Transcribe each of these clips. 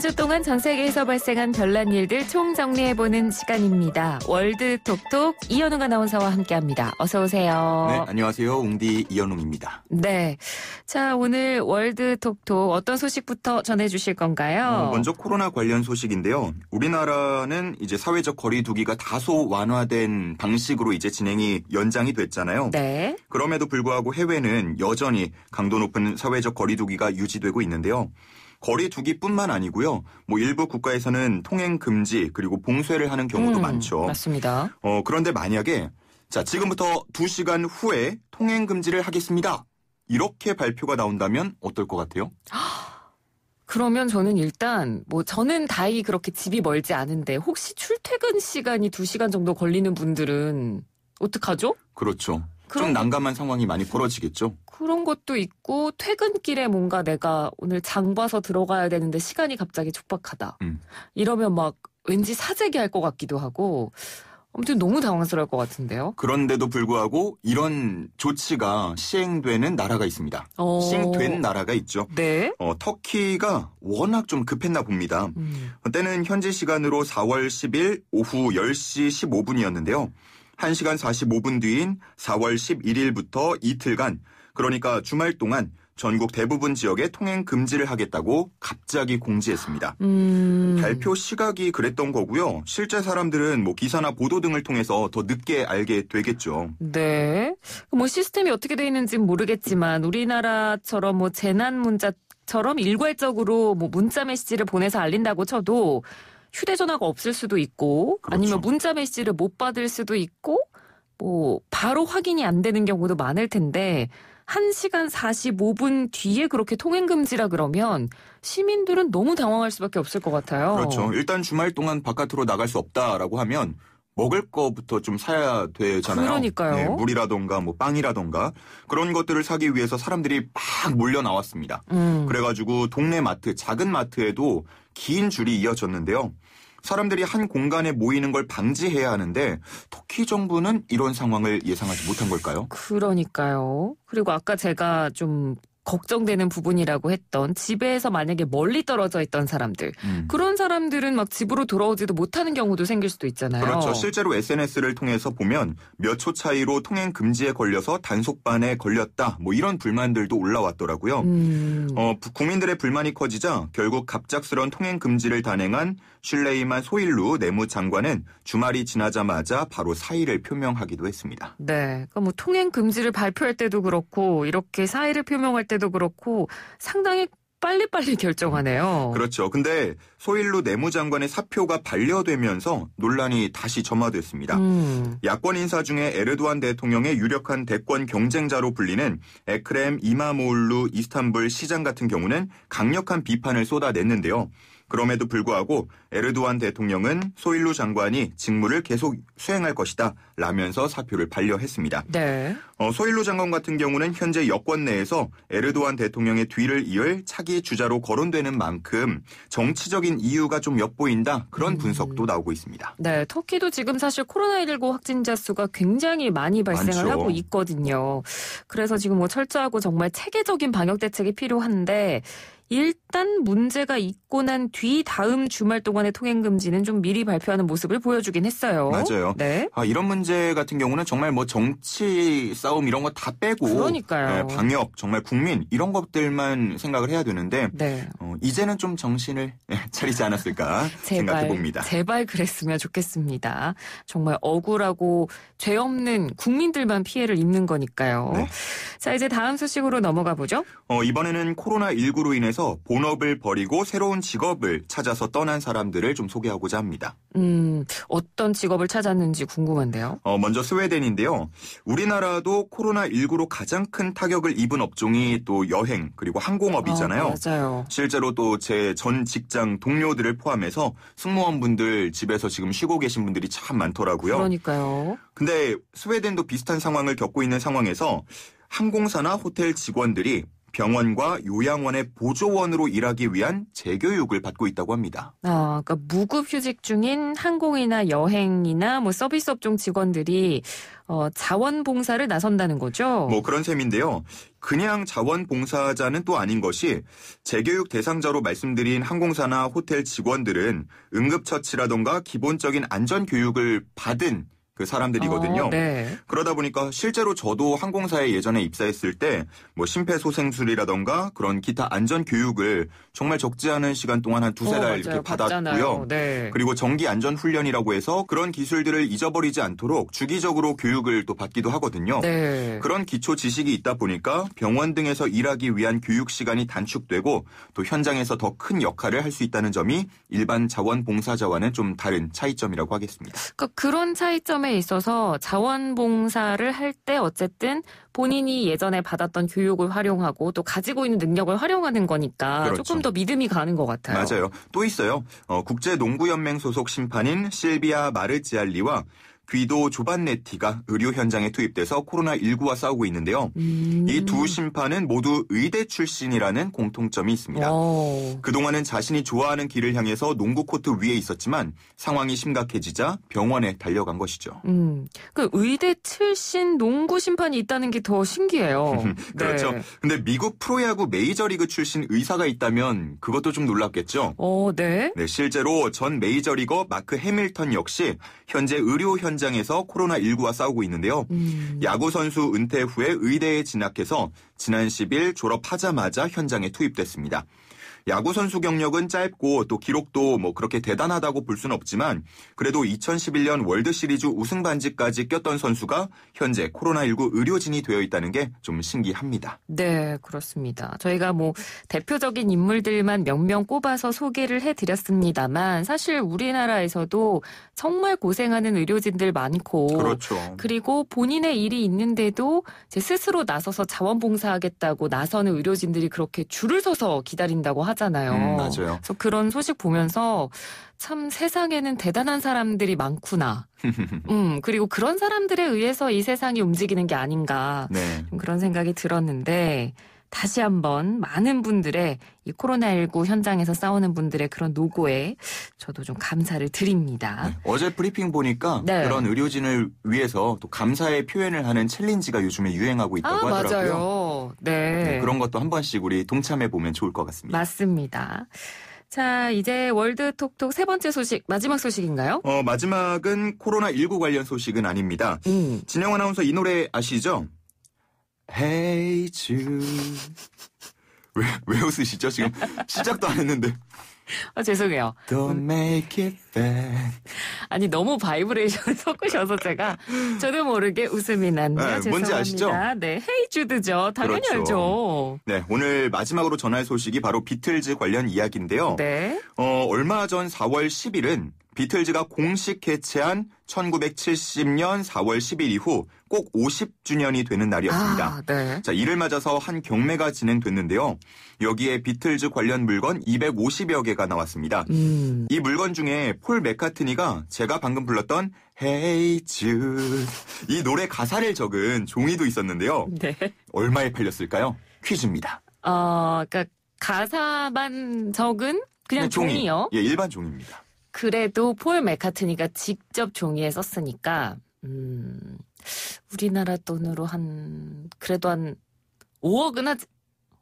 한 주 동안 전 세계에서 발생한 별난 일들 총정리해보는 시간입니다. 월드 톡톡 이현웅 아나운서와 함께합니다. 어서 오세요. 네, 안녕하세요. 웅디 이현웅입니다. 네. 자, 오늘 월드 톡톡 어떤 소식부터 전해주실 건가요? 어, 먼저 코로나 관련 소식인데요. 우리나라는 이제 사회적 거리두기가 다소 완화된 방식으로 이제 진행이 연장이 됐잖아요. 네. 그럼에도 불구하고 해외는 여전히 강도 높은 사회적 거리두기가 유지되고 있는데요. 거리 두기뿐만 아니고요. 뭐 일부 국가에서는 통행 금지 그리고 봉쇄를 하는 경우도 음, 많죠. 맞습니다. 어, 그런데 만약에 자, 지금부터 2시간 후에 통행 금지를 하겠습니다. 이렇게 발표가 나온다면 어떨 것 같아요? 그러면 저는 일단 뭐 저는 다행히 그렇게 집이 멀지 않은데 혹시 출퇴근 시간이 2시간 정도 걸리는 분들은 어떡하죠? 그렇죠. 그런, 좀 난감한 상황이 많이 벌어지겠죠. 그런 것도 있고 퇴근길에 뭔가 내가 오늘 장 봐서 들어가야 되는데 시간이 갑자기 촉박하다. 음. 이러면 막 왠지 사재기 할것 같기도 하고 아무튼 너무 당황스러울 것 같은데요. 그런데도 불구하고 이런 조치가 시행되는 나라가 있습니다. 어... 시행된 나라가 있죠. 네. 어, 터키가 워낙 좀 급했나 봅니다. 음. 때는 현지 시간으로 4월 10일 오후 10시 15분이었는데요. 1시간 45분 뒤인 4월 11일부터 이틀간, 그러니까 주말 동안 전국 대부분 지역에 통행 금지를 하겠다고 갑자기 공지했습니다. 음... 발표 시각이 그랬던 거고요. 실제 사람들은 뭐 기사나 보도 등을 통해서 더 늦게 알게 되겠죠. 네. 뭐 시스템이 어떻게 돼 있는지는 모르겠지만 우리나라처럼 뭐 재난 문자 처럼 일괄적으로 뭐 문자 메시지를 보내서 알린다고 쳐도 휴대전화가 없을 수도 있고 그렇죠. 아니면 문자 메시지를 못 받을 수도 있고 뭐 바로 확인이 안 되는 경우도 많을 텐데 1시간 45분 뒤에 그렇게 통행 금지라 그러면 시민들은 너무 당황할 수밖에 없을 것 같아요. 그렇죠. 일단 주말 동안 바깥으로 나갈 수 없다라고 하면 먹을 거부터 좀 사야 되잖아요. 그러니까요. 네, 물이라던가 뭐 빵이라던가 그런 것들을 사기 위해서 사람들이 막 몰려 나왔습니다. 음. 그래가지고 동네 마트, 작은 마트에도 긴 줄이 이어졌는데요. 사람들이 한 공간에 모이는 걸 방지해야 하는데 터키 정부는 이런 상황을 예상하지 못한 걸까요? 그러니까요. 그리고 아까 제가 좀 걱정되는 부분이라고 했던 집에서 만약에 멀리 떨어져 있던 사람들 음. 그런 사람들은 막 집으로 돌아오지도 못하는 경우도 생길 수도 있잖아요. 그렇죠. 실제로 SNS를 통해서 보면 몇 초 차이로 통행 금지에 걸려서 단속반에 걸렸다 뭐 이런 불만들도 올라왔더라고요. 음. 어, 국민들의 불만이 커지자 결국 갑작스런 통행 금지를 단행한 슐레이만 소일루 내무장관은 주말이 지나자마자 바로 사의를 표명하기도 했습니다. 네, 그뭐 그러니까 통행 금지를 발표할 때도 그렇고 이렇게 사의를 표명할 때 문제도 그렇고 상당히 빨리빨리 결정하네요. 그렇죠. 근데 소일루 내무장관의 사표가 반려되면서 논란이 다시 점화됐습니다. 음. 야권 인사 중에 에르도안 대통령의 유력한 대권 경쟁자로 불리는 에크렘 이마모울루 이스탄불 시장 같은 경우는 강력한 비판을 쏟아냈는데요. 그럼에도 불구하고 에르도안 대통령은 소일루 장관이 직무를 계속 수행할 것이다 라면서 사표를 반려했습니다. 네. 어, 소일루 장관 같은 경우는 현재 여권 내에서 에르도안 대통령의 뒤를 이을 차기 주자로 거론되는 만큼 정치적인 이유가 좀 엿보인다 그런 음. 분석도 나오고 있습니다. 네, 터키도 지금 사실 코로나19 확진자 수가 굉장히 많이 발생을 많죠. 하고 있거든요. 그래서 지금 뭐 철저하고 정말 체계적인 방역 대책이 필요한데 일 일단 문제가 있고 난 뒤 다음 주말 동안의 통행 금지는 좀 미리 발표하는 모습을 보여주긴 했어요. 맞아요. 네. 아, 이런 문제 같은 경우는 정말 뭐 정치 싸움 이런 거 다 빼고 그러니까요. 네, 방역 정말 국민 이런 것들만 생각을 해야 되는데 네. 어, 이제는 좀 정신을 예, 차리지 않았을까 생각해 봅니다. 제발 그랬으면 좋겠습니다. 정말 억울하고 죄 없는 국민들만 피해를 입는 거니까요. 네. 자 이제 다음 소식으로 넘어가 보죠. 어, 이번에는 코로나 19로 인해서 본 본업을 버리고 새로운 직업을 찾아서 떠난 사람들을 좀 소개하고자 합니다. 음, 어떤 직업을 찾았는지 궁금한데요. 어, 먼저 스웨덴인데요. 우리나라도 코로나19로 가장 큰 타격을 입은 업종이 또 여행 그리고 항공업이잖아요. 아, 맞아요. 실제로 또 제 전 직장 동료들을 포함해서 승무원분들 집에서 지금 쉬고 계신 분들이 참 많더라고요. 그러니까요. 근데 스웨덴도 비슷한 상황을 겪고 있는 상황에서 항공사나 호텔 직원들이 병원과 요양원의 보조원으로 일하기 위한 재교육을 받고 있다고 합니다. 아, 그러니까 무급휴직 중인 항공이나 여행이나 뭐 서비스업종 직원들이 어, 자원봉사를 나선다는 거죠. 뭐 그런 셈인데요. 그냥 자원봉사자는 또 아닌 것이 재교육 대상자로 말씀드린 항공사나 호텔 직원들은 응급처치라던가 기본적인 안전교육을 받은 그 아, 사람들이거든요. 어, 네. 그러다 보니까 실제로 저도 항공사에 예전에 입사했을 때 뭐 심폐소생술이라던가 그런 기타 안전 교육을 정말 적지 않은 시간 동안 한 두세 어, 달 이렇게 받았고요. 네. 그리고 정기 안전 훈련이라고 해서 그런 기술들을 잊어버리지 않도록 주기적으로 교육을 또 받기도 하거든요. 네. 그런 기초 지식이 있다 보니까 병원 등에서 일하기 위한 교육 시간이 단축되고 또 현장에서 더 큰 역할을 할 수 있다는 점이 일반 자원봉사자와는 좀 다른 차이점이라고 하겠습니다. 그러니까 그런 차이점에 분야에 있어서 자원봉사를 할 때 어쨌든 본인이 예전에 받았던 교육을 활용하고 또 가지고 있는 능력을 활용하는 거니까 그렇죠. 조금 더 믿음이 가는 것 같아요. 맞아요. 또 있어요. 어, 국제농구연맹 소속 심판인 실비아 마르지알리와 귀도 조반네티가 의료 현장에 투입돼서 코로나19와 싸우고 있는데요. 음. 이두 심판은 모두 의대 출신이라는 공통점이 있습니다. 오. 그동안은 자신이 좋아하는 길을 향해서 농구 코트 위에 있었지만 상황이 심각해지자 병원에 달려간 것이죠. 음. 그 의대 출신 농구 심판이 있다는 게 더 신기해요. 그렇죠. 네. 근데 미국 프로야구 메이저리그 출신 의사가 있다면 그것도 좀 놀랍겠죠. 어, 네. 네, 실제로 전 메이저리거 마크 해밀턴 역시 현재 의료 현장 현장에서 코로나19와 싸우고 있는데요. 음. 야구 선수 은퇴 후에 의대에 진학해서 지난 10일 졸업하자마자 현장에 투입됐습니다. 야구 선수 경력은 짧고 또 기록도 뭐 그렇게 대단하다고 볼 수는 없지만 그래도 2011년 월드 시리즈 우승 반지까지 꼈던 선수가 현재 코로나19 의료진이 되어 있다는 게 좀 신기합니다. 네, 그렇습니다. 저희가 뭐 대표적인 인물들만 몇 명 꼽아서 소개를 해 드렸습니다만 사실 우리나라에서도 정말 고생하는 의료진들 많고 그렇죠. 그리고 본인의 일이 있는데도 스스로 나서서 자원봉사하겠다고 나서는 의료진들이 그렇게 줄을 서서 기다린다고 하잖아요. 음, 맞아요. 그래서 그런 소식 보면서 참 세상에는 대단한 사람들이 많구나. 음, 그리고 그런 사람들에 의해서 이 세상이 움직이는 게 아닌가. 네. 그런 생각이 들었는데 다시 한번 많은 분들의 이 코로나19 현장에서 싸우는 분들의 그런 노고에 저도 좀 감사를 드립니다. 네, 어제 브리핑 보니까 네. 그런 의료진을 위해서 또 감사의 표현을 하는 챌린지가 요즘에 유행하고 아, 있다고 아, 하더라고요. 맞아요. 네. 네. 그런 것도 한 번씩 우리 동참해 보면 좋을 것 같습니다. 맞습니다. 자, 이제 월드 톡톡 세 번째 소식, 마지막 소식인가요? 어, 마지막은 코로나19 관련 소식은 아닙니다. 음. 진영 아나운서 이 노래 아시죠? Hey Jude. 왜, 왜 웃으시죠? 지금 시작도 안 했는데. 아, 죄송해요. Don't 음. make it bad. 아니, 너무 바이브레이션을 섞으셔서 제가 저도 모르게 웃음이 났네요. 네, 다 뭔지 아시죠? 네, 헤이주드죠. 당연히 그렇죠. 알죠. 네, 오늘 마지막으로 전할 소식이 바로 비틀즈 관련 이야기인데요. 네. 어, 얼마 전 4월 10일은 비틀즈가 공식 개최한 1970년 4월 10일 이후 꼭 50주년이 되는 날이었습니다. 아, 네. 자, 이를 맞아서 한 경매가 진행됐는데요. 여기에 비틀즈 관련 물건 250여 개가 나왔습니다. 음. 이 물건 중에 폴 맥카트니가 제가 방금 불렀던 헤이 즈이 노래 가사를 적은 종이도 있었는데요. 네. 얼마에 팔렸을까요? 퀴즈입니다. 어, 그러니까 가사만 적은 그냥 네, 종이. 종이요? 예, 일반 종입니다. 그래도 폴 맥카트니가 직접 종이에 썼으니까 음, 우리나라 돈으로 한 그래도 한 5억은 하지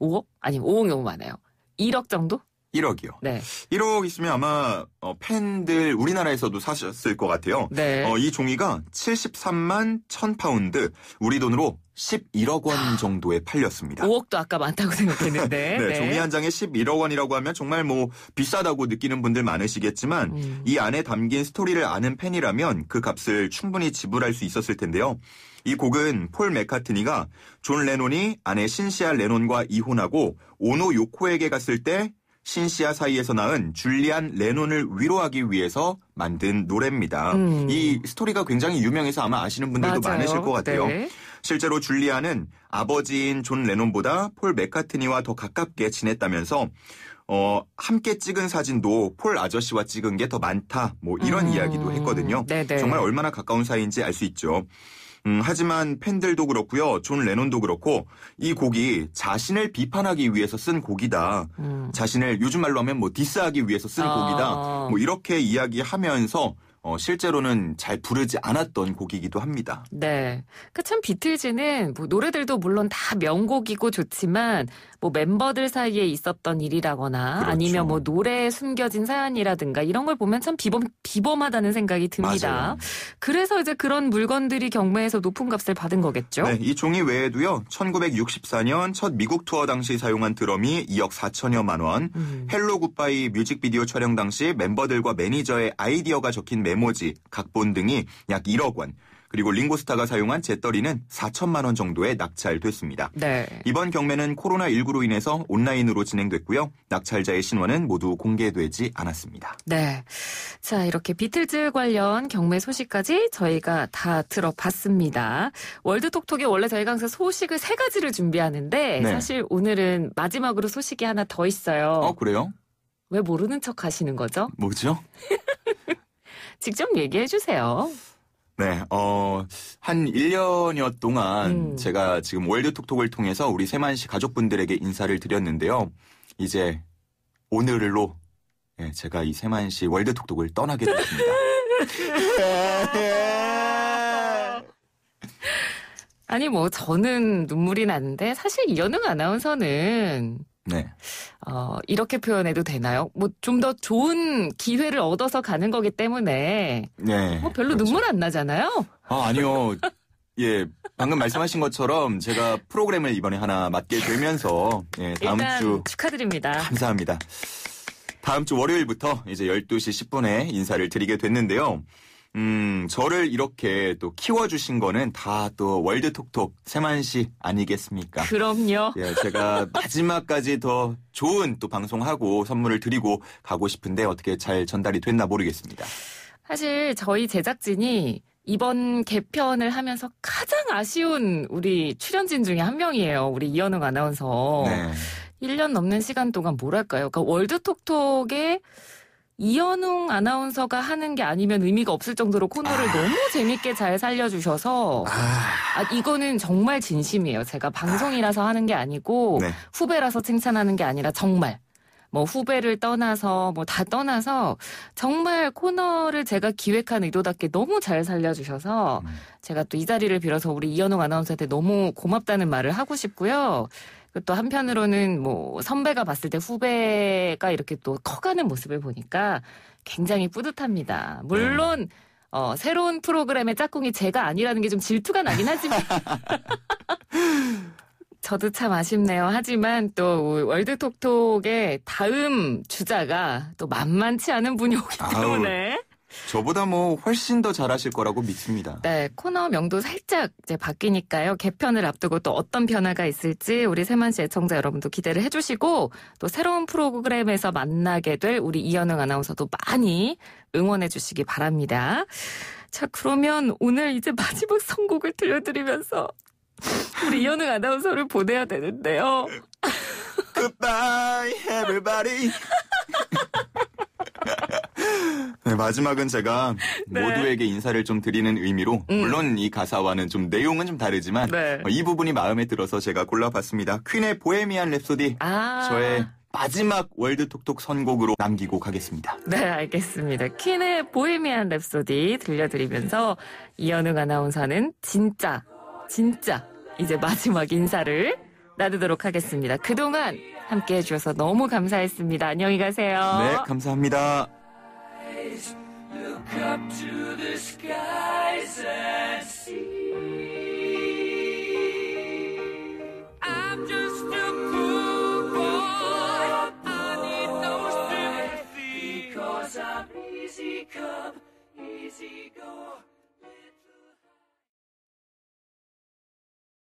5억? 아니 5억이 너무 많아요. 1억 정도? 1억이요. 네. 1억 있으면 아마 어, 팬들 우리나라에서도 사셨을 것 같아요. 네. 어, 이 종이가 73만 1000파운드, 우리 돈으로 11억 원 아. 정도에 팔렸습니다. 5억도 아까 많다고 생각했는데. 네, 네, 종이 한 장에 11억 원이라고 하면 정말 뭐 비싸다고 느끼는 분들 많으시겠지만 음. 이 안에 담긴 스토리를 아는 팬이라면 그 값을 충분히 지불할 수 있었을 텐데요. 이 곡은 폴메카트니가존 레논이 아내 신시아 레논과 이혼하고 오노 요코에게 갔을 때 신시아 사이에서 낳은 줄리안 레논을 위로하기 위해서 만든 노래입니다. 음. 이 스토리가 굉장히 유명해서 아마 아시는 분들도 맞아요. 많으실 것 같아요. 네. 실제로 줄리안은 아버지인 존 레논보다 폴 맥카트니와 더 가깝게 지냈다면서 어, 함께 찍은 사진도 폴 아저씨와 찍은 게 더 많다. 뭐 이런 음. 이야기도 했거든요. 네네. 네. 정말 얼마나 가까운 사이인지 알 수 있죠. 음, 하지만 팬들도 그렇고요. 존 레논도 그렇고 이 곡이 자신을 비판하기 위해서 쓴 곡이다. 음. 자신을 요즘 말로 하면 뭐 디스하기 위해서 쓴 아. 곡이다. 뭐 이렇게 이야기하면서 어, 실제로는 잘 부르지 않았던 곡이기도 합니다. 네. 그참 그러니까 비틀즈는 뭐 노래들도 물론 다 명곡이고 좋지만 뭐 멤버들 사이에 있었던 일이라거나 그렇죠. 아니면 뭐 노래에 숨겨진 사연이라든가 이런 걸 보면 참 비범, 비범하다는 생각이 듭니다. 맞아요. 그래서 이제 그런 물건들이 경매에서 높은 값을 받은 거겠죠? 네. 이 종이 외에도요. 1964년 첫 미국 투어 당시 사용한 드럼이 2억 4천여만 원, 음. 헬로 굿바이 뮤직비디오 촬영 당시 멤버들과 매니저의 아이디어가 적힌 매 메모지, 각본 등이 약 1억 원, 그리고 링고스타가 사용한 재떨이는 4천만 원 정도에 낙찰됐습니다. 네. 이번 경매는 코로나19로 인해서 온라인으로 진행됐고요. 낙찰자의 신원은 모두 공개되지 않았습니다. 네. 자, 이렇게 비틀즈 관련 경매 소식까지 저희가 다 들어봤습니다. 월드톡톡에 원래 저희가 항상 소식을 세 가지를 준비하는데 네. 사실 오늘은 마지막으로 소식이 하나 더 있어요. 어, 그래요? 왜 모르는 척 하시는 거죠? 뭐죠? 직접 얘기해 주세요. 네, 어, 한 1년여 동안 음. 제가 지금 월드톡톡을 통해서 우리 세만시 가족분들에게 인사를 드렸는데요. 이제 오늘로 예, 제가 이 세만시 월드톡톡을 떠나게 됐습니다. 아니, 뭐, 저는 눈물이 났는데 사실 이현웅 아나운서는 네. 어, 이렇게 표현해도 되나요? 뭐 좀 더 좋은 기회를 얻어서 가는 거기 때문에 네. 뭐 별로 그렇죠. 눈물 안 나잖아요. 아, 아니요. 예, 방금 말씀하신 것처럼 제가 프로그램을 이번에 하나 맡게 되면서 예, 다음 일단 주 축하드립니다. 감사합니다. 다음 주 월요일부터 이제 12시 10분에 인사를 드리게 됐는데요. 음, 저를 이렇게 또 키워주신 거는 다 또 월드톡톡 세만 씨 아니겠습니까? 그럼요. 예, 제가 마지막까지 더 좋은 또 방송하고 선물을 드리고 가고 싶은데 어떻게 잘 전달이 됐나 모르겠습니다. 사실 저희 제작진이 이번 개편을 하면서 가장 아쉬운 우리 출연진 중에 한 명이에요. 우리 이현웅 아나운서. 네. 1년 넘는 시간 동안 뭐랄까요. 그러니까 월드톡톡에 이현웅 아나운서가 하는 게 아니면 의미가 없을 정도로 코너를 아. 너무 재밌게 잘 살려주셔서 아. 아, 이거는 정말 진심이에요. 제가 방송이라서 하는 게 아니고 네. 후배라서 칭찬하는 게 아니라 정말 뭐 후배를 떠나서 뭐 다 떠나서 정말 코너를 제가 기획한 의도답게 너무 잘 살려주셔서 음. 제가 또 이 자리를 빌어서 우리 이현웅 아나운서한테 너무 고맙다는 말을 하고 싶고요. 그 또 한편으로는 뭐 선배가 봤을 때 후배가 이렇게 또 커가는 모습을 보니까 굉장히 뿌듯합니다. 물론 음. 어, 새로운 프로그램의 짝꿍이 제가 아니라는 게 좀 질투가 나긴 하지만 저도 참 아쉽네요. 하지만 또 월드톡톡의 다음 주자가 또 만만치 않은 분이 오기 때문에 아우. 저보다 뭐 훨씬 더 잘하실 거라고 믿습니다. 네, 코너 명도 살짝 이제 바뀌니까요. 개편을 앞두고 또 어떤 변화가 있을지 우리 세만씨 애청자 여러분도 기대를 해주시고 또 새로운 프로그램에서 만나게 될 우리 이현웅 아나운서도 많이 응원해 주시기 바랍니다. 자, 그러면 오늘 이제 마지막 선곡을 들려드리면서 우리 이현우 아나운서를 보내야 되는데요. Goodbye, everybody. 네, 마지막은 제가 네. 모두에게 인사를 좀 드리는 의미로 음. 물론 이 가사와는 좀 내용은 좀 다르지만 네. 어, 이 부분이 마음에 들어서 제가 골라봤습니다. 퀸의 보헤미안 랩소디 아. 저의 마지막 월드톡톡 선곡으로 남기고 가겠습니다. 네, 알겠습니다. 퀸의 보헤미안 랩소디 들려드리면서 이현우 아나운서는 진짜 진짜 이제 마지막 인사를 나누도록 하겠습니다. 그동안 함께 해주셔서 너무 감사했습니다. 안녕히 가세요. 네, 감사합니다. easy come, easy go.